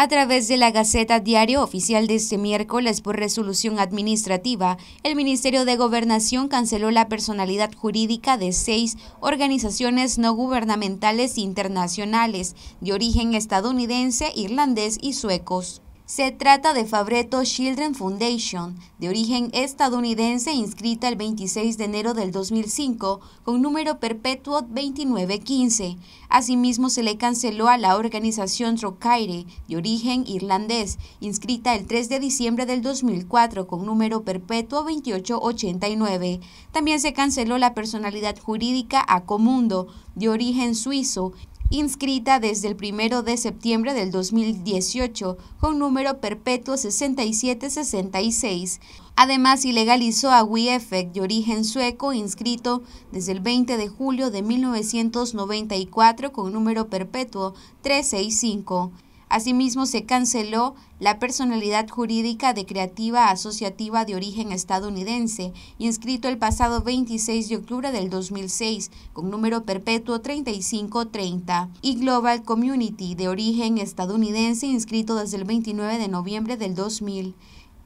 A través de la Gaceta Diario Oficial de este miércoles por resolución administrativa, el Ministerio de Gobernación canceló la personalidad jurídica de seis organizaciones no gubernamentales internacionales de origen estadounidense, irlandés y suecos. Se trata de Fabreto Children Foundation, de origen estadounidense, inscrita el 26 de enero del 2005 con número perpetuo 2915. Asimismo, se le canceló a la organización Trocaire, de origen irlandés, inscrita el 3 de diciembre del 2004 con número perpetuo 2889. También se canceló la personalidad jurídica Acomundo, de origen suizo, inscrita desde el 1 de septiembre del 2018 con número perpetuo 6766. Además, ilegalizó a WIEFEC de origen sueco inscrito desde el 20 de julio de 1994 con número perpetuo 365. Asimismo, se canceló la personalidad jurídica de creativa asociativa de origen estadounidense, inscrito el pasado 26 de octubre del 2006 con número perpetuo 3530, y Global Community de origen estadounidense, inscrito desde el 29 de noviembre del 2000.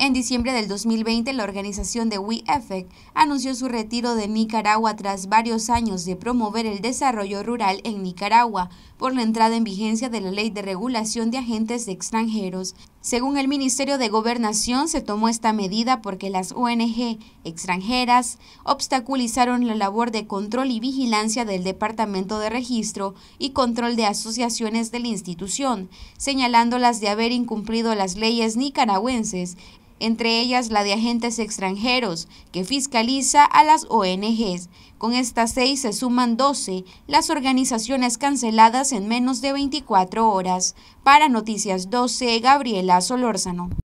En diciembre del 2020, la organización de WeEffect anunció su retiro de Nicaragua tras varios años de promover el desarrollo rural en Nicaragua por la entrada en vigencia de la Ley de Regulación de Agentes de Extranjeros. Según el Ministerio de Gobernación, se tomó esta medida porque las ONG extranjeras obstaculizaron la labor de control y vigilancia del Departamento de Registro y Control de Asociaciones de la institución, señalándolas de haber incumplido las leyes nicaragüenses entre ellas la de agentes extranjeros, que fiscaliza a las ONGs. Con estas seis se suman 12 las organizaciones canceladas en menos de 24 horas. Para Noticias 12, Gabriela Solórzano.